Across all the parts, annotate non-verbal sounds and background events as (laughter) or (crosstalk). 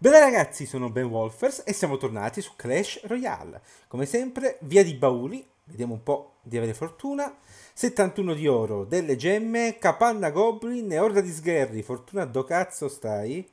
Bene ragazzi, sono Ben Wolfers e siamo tornati su Clash Royale. Come sempre, via di bauli, vediamo un po' di avere fortuna. 71 di oro, delle gemme, capanna goblin e orda di sgherri. Fortuna do cazzo stai?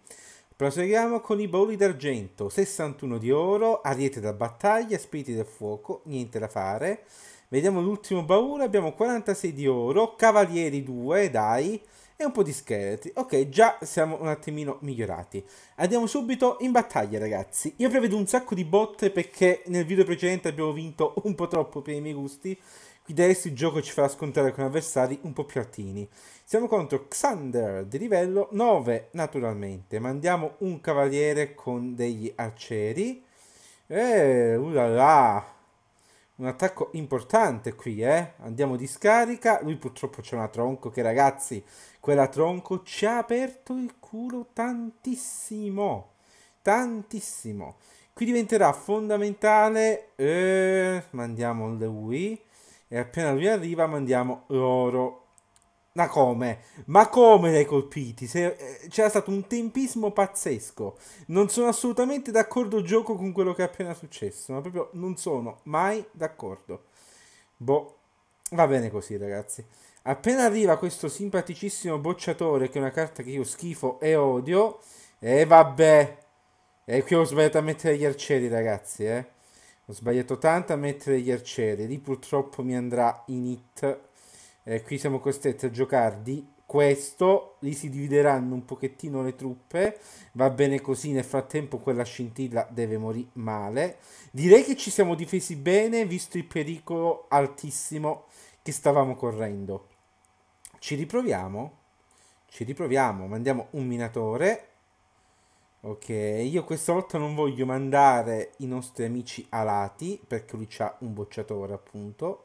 Proseguiamo con i bauli d'argento, 61 di oro, ariete da battaglia, spiriti del fuoco, niente da fare. Vediamo l'ultimo baule, abbiamo 46 di oro, cavalieri 2, dai e un po' di scheletri. Ok, già siamo un attimino migliorati. Andiamo subito in battaglia, ragazzi. Io prevedo un sacco di botte perché nel video precedente abbiamo vinto un po' troppo per i miei gusti. Quindi adesso il gioco ci farà scontare con avversari un po' più attini. Siamo contro Xander di livello 9, naturalmente. Mandiamo un cavaliere con degli arcieri. Eh, là un attacco importante qui, eh? Andiamo di scarica. Lui purtroppo c'è una tronco che, ragazzi, quella tronco ci ha aperto il culo tantissimo. Tantissimo. Qui diventerà fondamentale... Eh, mandiamo lui. E appena lui arriva mandiamo l'oro. Ma come? Ma come li hai colpiti? Eh, c'era stato un tempismo pazzesco. Non sono assolutamente d'accordo gioco con quello che è appena successo. Ma proprio non sono mai d'accordo. Boh, va bene così, ragazzi. Appena arriva questo simpaticissimo bocciatore, che è una carta che io schifo e odio. E eh, vabbè. E eh, qui ho sbagliato a mettere gli arcieri, ragazzi, eh. Ho sbagliato tanto a mettere gli arcieri. Lì purtroppo mi andrà in hit eh, qui siamo costretti a giocarli. questo, lì si divideranno un pochettino le truppe, va bene così, nel frattempo quella scintilla deve morire male. Direi che ci siamo difesi bene visto il pericolo altissimo che stavamo correndo. Ci riproviamo? Ci riproviamo, mandiamo un minatore. Ok, io questa volta non voglio mandare i nostri amici alati perché lui ha un bocciatore appunto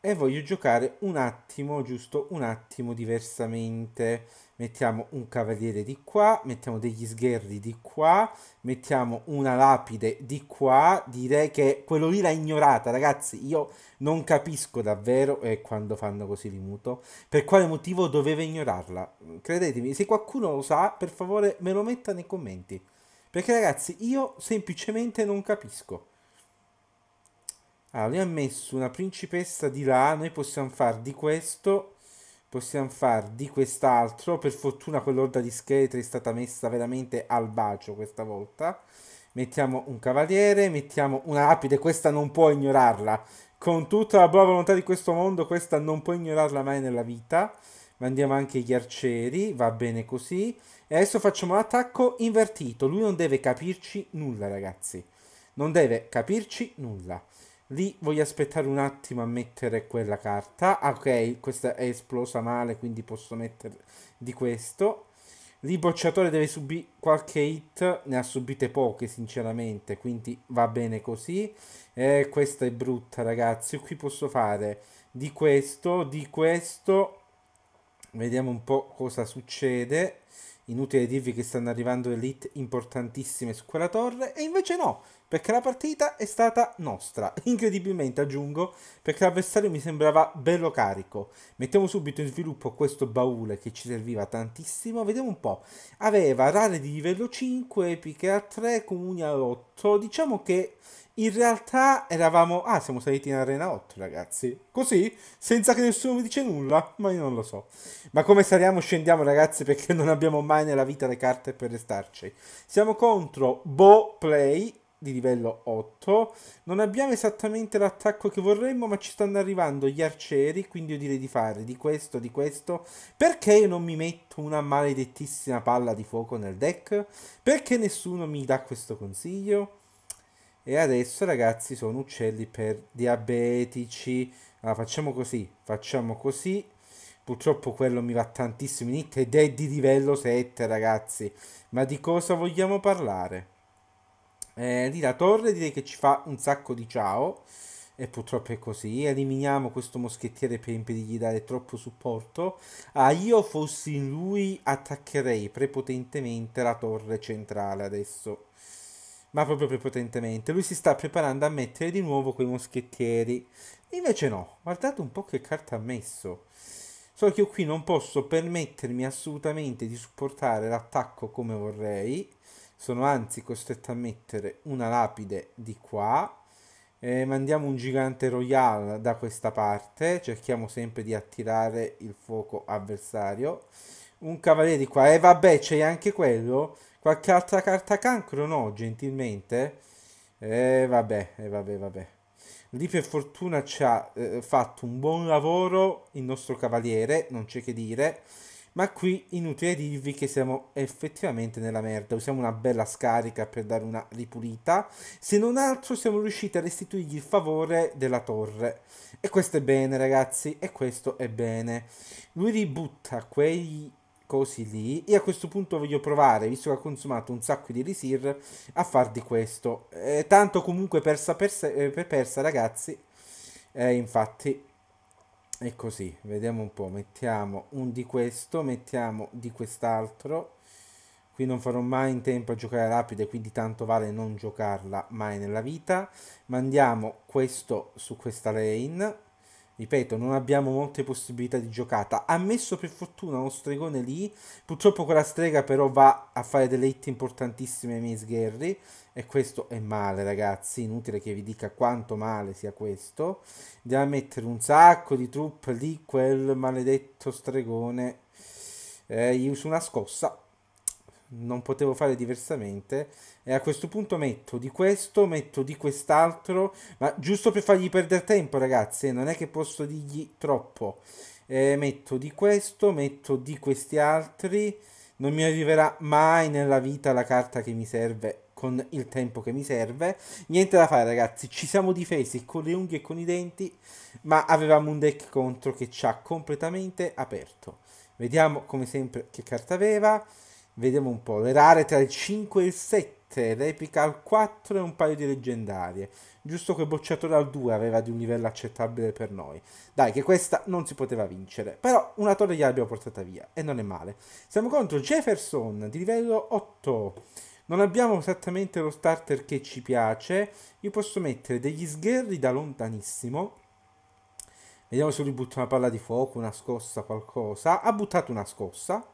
e voglio giocare un attimo, giusto un attimo diversamente. Mettiamo un cavaliere di qua, mettiamo degli sgherri di qua, mettiamo una lapide di qua. Direi che quello lì l'ha ignorata, ragazzi. Io non capisco davvero e eh, quando fanno così li muto. Per quale motivo doveva ignorarla? Credetemi, se qualcuno lo sa, per favore me lo metta nei commenti. Perché ragazzi, io semplicemente non capisco. Allora, ah, lui ha messo una principessa di là, noi possiamo fare di questo, possiamo fare di quest'altro. Per fortuna quell'orda di scheletri è stata messa veramente al bacio questa volta. Mettiamo un cavaliere, mettiamo una lapide, questa non può ignorarla. Con tutta la buona volontà di questo mondo, questa non può ignorarla mai nella vita. Mandiamo anche gli arcieri, va bene così. E adesso facciamo l'attacco invertito. Lui non deve capirci nulla, ragazzi. Non deve capirci nulla. Lì voglio aspettare un attimo a mettere quella carta. Ah, ok, questa è esplosa male, quindi posso mettere di questo. Lì Bocciatore deve subire qualche hit, ne ha subite poche sinceramente, quindi va bene così. Eh, questa è brutta ragazzi, qui posso fare di questo, di questo. Vediamo un po' cosa succede. Inutile dirvi che stanno arrivando elite importantissime su quella torre. E invece no, perché la partita è stata nostra, incredibilmente aggiungo, perché l'avversario mi sembrava bello carico. Mettiamo subito in sviluppo questo baule che ci serviva tantissimo, vediamo un po'. Aveva rare di livello 5, epiche a 3, comuni a 8, diciamo che in realtà eravamo... Ah, siamo saliti in arena 8 ragazzi, così, senza che nessuno mi dice nulla, ma io non lo so. Ma come saliamo scendiamo ragazzi perché non abbiamo mai nella vita le carte per restarci. Siamo contro Bo Play di livello 8. Non abbiamo esattamente l'attacco che vorremmo, ma ci stanno arrivando gli arcieri, quindi io direi di fare di questo, di questo. Perché io non mi metto una maledettissima palla di fuoco nel deck? Perché nessuno mi dà questo consiglio? E adesso ragazzi sono uccelli per diabetici. Allora, ah, facciamo così, facciamo così. Purtroppo quello mi va tantissimo in hit ed è di livello 7 ragazzi. Ma di cosa vogliamo parlare? Eh, la torre direi che ci fa un sacco di ciao. E purtroppo è così. Eliminiamo questo moschettiere per impedirgli di dare troppo supporto. Ah, io fossi in lui, attaccherei prepotentemente la torre centrale adesso. Ma proprio prepotentemente. Lui si sta preparando a mettere di nuovo quei moschettieri. Invece no. Guardate un po' che carta ha messo. Solo che io qui non posso permettermi assolutamente di supportare l'attacco come vorrei sono anzi costretto a mettere una lapide di qua eh, mandiamo un gigante royal da questa parte cerchiamo sempre di attirare il fuoco avversario un cavaliere di qua e eh, vabbè c'è anche quello qualche altra carta cancro no gentilmente e eh, vabbè e eh, vabbè vabbè lì per fortuna ci ha fatto un buon lavoro il nostro cavaliere non c'è che dire ma qui inutile dirvi che siamo effettivamente nella merda, usiamo una bella scarica per dare una ripulita, se non altro siamo riusciti a restituirgli il favore della torre. E questo è bene ragazzi, e questo è bene. Lui ributta quei cosi lì, e a questo punto voglio provare, visto che ha consumato un sacco di Risir, a far di questo. Eh, tanto comunque persa per, se, eh, per persa ragazzi, eh, infatti e così vediamo un po' mettiamo un di questo mettiamo di quest'altro qui non farò mai in tempo a giocare rapide quindi tanto vale non giocarla mai nella vita mandiamo questo su questa lane ripeto, non abbiamo molte possibilità di giocata. Ha messo per fortuna uno stregone lì. Purtroppo quella strega però va a fare delle hit importantissime ai miei sgherri. E questo è male, ragazzi. Inutile che vi dica quanto male sia questo. Andiamo a mettere un sacco di truppe lì. Quel maledetto stregone. Eh, gli uso una scossa non potevo fare diversamente e a questo punto metto di questo, metto di quest'altro, ma giusto per fargli perdere tempo ragazzi, eh, non è che posso dirgli troppo, eh, metto di questo, metto di questi altri, non mi arriverà mai nella vita la carta che mi serve con il tempo che mi serve. Niente da fare, ragazzi. Ci siamo difesi con le unghie e con i denti, ma avevamo un deck contro che ci ha completamente aperto. Vediamo come sempre che carta aveva. Vediamo un po', le rare tra il 5 e il 7, replica al 4 e un paio di leggendarie. Giusto quel bocciatore al 2 aveva di un livello accettabile per noi. Dai, che questa non si poteva vincere. Però una torre gliel'abbiamo portata via, e non è male. Siamo contro Jefferson, di livello 8. Non abbiamo esattamente lo starter che ci piace. Io posso mettere degli sgherri da lontanissimo. Vediamo se lui butta una palla di fuoco, una scossa, qualcosa. Ha buttato una scossa.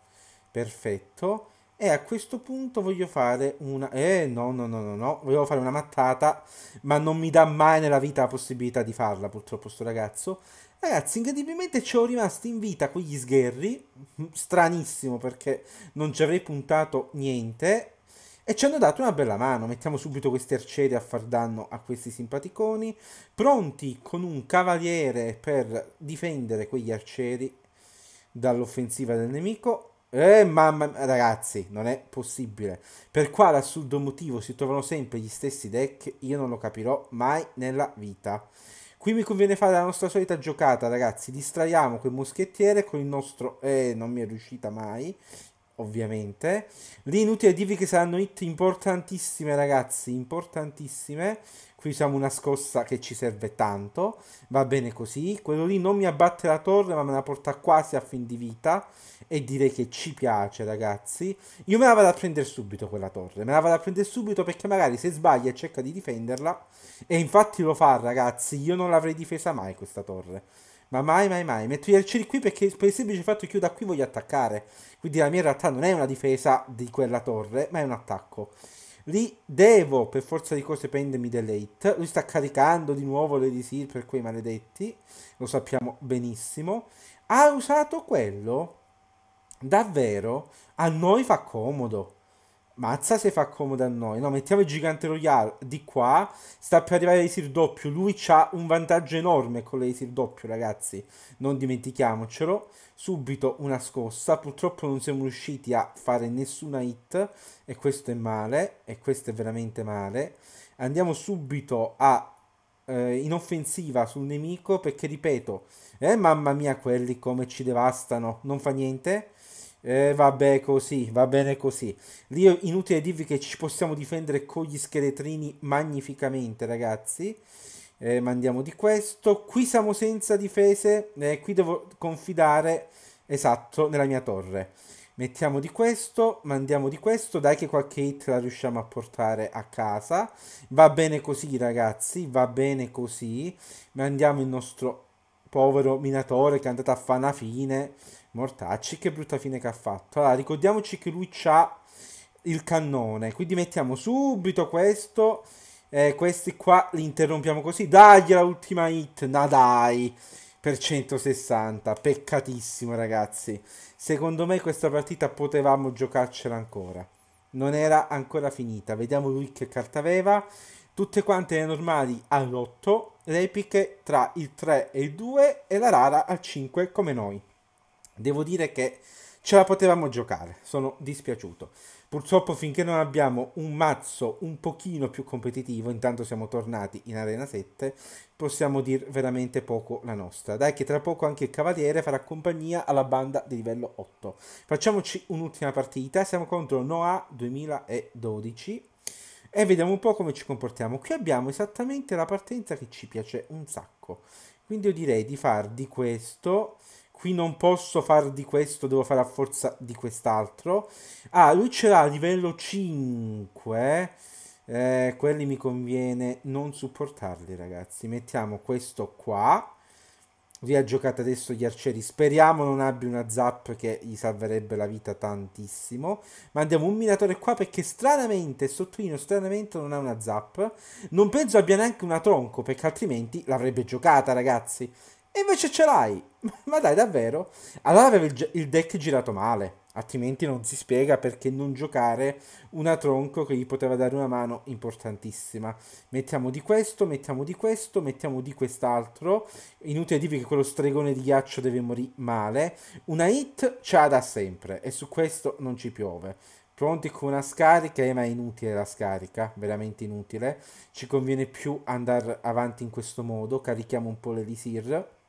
Perfetto. E a questo punto voglio fare una... Eh, no, no, no, no, no. Volevo fare una mattata, ma non mi dà mai nella vita la possibilità di farla, purtroppo, sto ragazzo. Ragazzi, incredibilmente ci ho rimasti in vita quegli sgherri. Mm, stranissimo, perché non ci avrei puntato niente. E ci hanno dato una bella mano. Mettiamo subito questi arcieri a far danno a questi simpaticoni. Pronti con un cavaliere per difendere quegli arcieri dall'offensiva del nemico eh, mamma mia, ragazzi, non è possibile. Per quale assurdo motivo si trovano sempre gli stessi deck, io non lo capirò mai nella vita. Qui mi conviene fare la nostra solita giocata, ragazzi. Distraiamo quel moschettiere con il nostro... Eh, non mi è riuscita mai, ovviamente. Lì inutile dirvi che saranno hit importantissime, ragazzi, importantissime qui usiamo una scossa che ci serve tanto, va bene così, quello lì non mi abbatte la torre ma me la porta quasi a fin di vita e direi che ci piace ragazzi, io me la vado a prendere subito quella torre, me la vado a prendere subito perché magari se sbaglia cerca di difenderla e infatti lo fa ragazzi, io non l'avrei difesa mai questa torre. Ma mai, mai, mai. Metto gli arcieri qui perché per il semplice fatto che io da qui voglio attaccare. Quindi la mia in realtà non è una difesa di quella torre, ma è un attacco. Lì devo per forza di cose prendermi dell'hate. Lui sta caricando di nuovo le Seal per quei maledetti. Lo sappiamo benissimo. Ha usato quello. Davvero a noi fa comodo. Mazza se fa comodo a noi. No, mettiamo il gigante royale di qua. Sta per arrivare l'Isir doppio. Lui ha un vantaggio enorme con l'Isir doppio, ragazzi. Non dimentichiamocelo. Subito una scossa. Purtroppo non siamo riusciti a fare nessuna hit. E questo è male. E questo è veramente male. Andiamo subito a eh, in offensiva sul nemico perché ripeto eh mamma mia quelli come ci devastano non fa niente eh, vabbè così, va bene così. Lì è inutile dirvi che ci possiamo difendere con gli scheletrini magnificamente, ragazzi. Eh, mandiamo di questo. Qui siamo senza difese, eh, qui devo confidare, esatto, nella mia torre. Mettiamo di questo, mandiamo di questo, dai che qualche hit la riusciamo a portare a casa. Va bene così, ragazzi, va bene così. Mandiamo il nostro povero minatore che è andato a fare una fine Mortacci, che brutta fine che ha fatto. Allora, ricordiamoci che lui c'ha il cannone, quindi mettiamo subito questo. Eh, questi qua li interrompiamo così. Dai, l'ultima hit, Nadai. per 160. Peccatissimo, ragazzi. Secondo me questa partita potevamo giocarcela ancora. Non era ancora finita. Vediamo lui che carta aveva. Tutte quante le normali all'8, le epiche tra il 3 e il 2 e la rara al 5 come noi devo dire che ce la potevamo giocare, sono dispiaciuto. Purtroppo finché non abbiamo un mazzo un pochino più competitivo, intanto siamo tornati in Arena 7, possiamo dire veramente poco la nostra. Dai che tra poco anche il Cavaliere farà compagnia alla banda di livello 8. Facciamoci un'ultima partita, siamo contro Noah 2012 e vediamo un po' come ci comportiamo. Qui abbiamo esattamente la partenza che ci piace un sacco, quindi io direi di far di questo qui non posso fare di questo, devo fare a forza di quest'altro. Ah, lui ce l'ha a livello 5. Eh, quelli mi conviene non supportarli, ragazzi. Mettiamo questo qua. Lui ha giocato adesso gli arcieri. Speriamo non abbia una zap che gli salverebbe la vita tantissimo. Mandiamo un minatore qua perché stranamente, sottolineo stranamente, non ha una zap. Non penso abbia neanche una tronco perché altrimenti l'avrebbe giocata, ragazzi. E invece ce l'hai. (laughs) Ma dai, davvero? Allora aveva il, deck girato male. Altrimenti non si spiega perché non giocare una tronco che gli poteva dare una mano importantissima. Mettiamo di questo, mettiamo di questo, mettiamo di quest'altro. Inutile dirvi che quello stregone di ghiaccio deve morire male. Una hit c'ha da sempre e su questo non ci piove. Pronti con una scarica, eh, ma è inutile la scarica, veramente inutile. Ci conviene più andare avanti in questo modo, carichiamo un po' l'elisir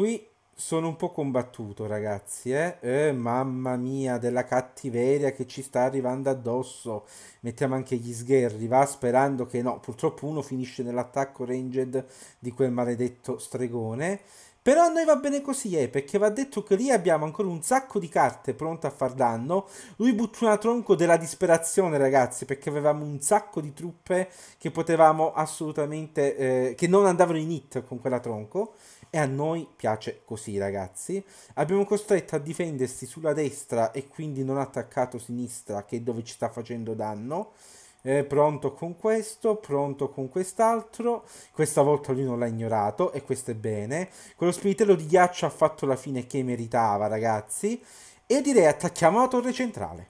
qui sono un po' combattuto, ragazzi. Eh? eh? mamma mia, della cattiveria che ci sta arrivando addosso. Mettiamo anche gli sgherri, va sperando che no. Purtroppo uno finisce nell'attacco ranged di quel maledetto stregone. Però a noi va bene così, eh, perché va detto che lì abbiamo ancora un sacco di carte pronte a far danno. Lui butta una tronco della disperazione, ragazzi, perché avevamo un sacco di truppe che potevamo assolutamente... Eh, che non andavano in hit con quella tronco. E a noi piace così, ragazzi. Abbiamo costretto a difendersi sulla destra e quindi non attaccato sinistra, che è dove ci sta facendo danno. Eh, pronto con questo, pronto con quest'altro. Questa volta lui non l'ha ignorato e questo è bene. Quello spiritello di ghiaccio ha fatto la fine che meritava, ragazzi. E direi attacchiamo la torre centrale.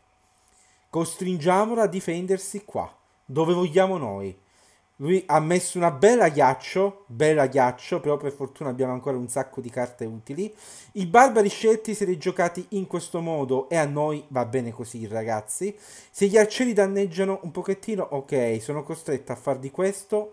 Costringiamola a difendersi qua, dove vogliamo noi. Lui ha messo una bella ghiaccio, bella ghiaccio, però per fortuna abbiamo ancora un sacco di carte utili. I barbari scelti se li giocati in questo modo e a noi va bene così ragazzi. Se gli arcieri danneggiano un pochettino, ok, sono costretto a far di questo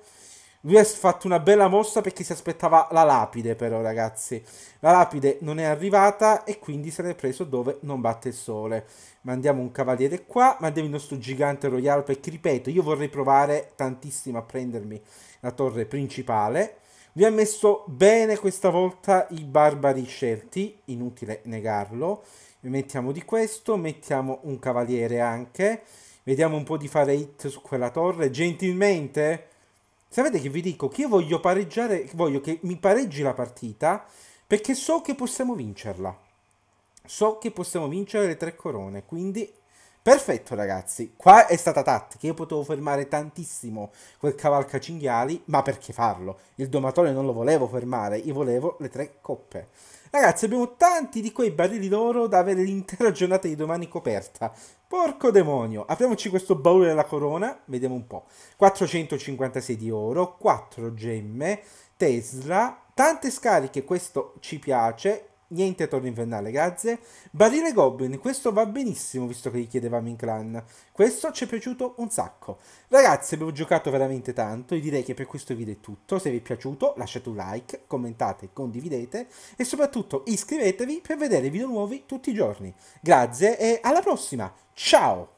lui ha fatto una bella mossa perché si aspettava la lapide, però, ragazzi. La lapide non è arrivata e quindi se l'è preso dove non batte il sole. Mandiamo un cavaliere qua, mandiamo il nostro gigante royale perché, ripeto, io vorrei provare tantissimo a prendermi la torre principale. Lui ha messo bene questa volta i barbari scelti, inutile negarlo. Mettiamo di questo, mettiamo un cavaliere anche. Vediamo un po' di fare hit su quella torre, gentilmente. Sapete che vi dico? Che io voglio pareggiare, voglio che mi pareggi la partita perché so che possiamo vincerla. So che possiamo vincere le tre corone, quindi perfetto ragazzi. Qua è stata tattica, io potevo fermare tantissimo quel cavalca cinghiali, ma perché farlo? Il domatore non lo volevo fermare, io volevo le tre coppe. Ragazzi, abbiamo tanti di quei barili d'oro da avere l'intera giornata di domani coperta. Porco demonio, apriamoci questo baule della corona, vediamo un po'. 456 di oro, 4 gemme, Tesla, tante scariche, questo ci piace, Niente torno invernale, grazie. Barile Goblin, questo va benissimo visto che gli chiedevamo in clan. Questo ci è piaciuto un sacco. Ragazzi, abbiamo giocato veramente tanto e direi che per questo video è tutto. Se vi è piaciuto lasciate un like, commentate, condividete e soprattutto iscrivetevi per vedere video nuovi tutti i giorni. Grazie e alla prossima. Ciao!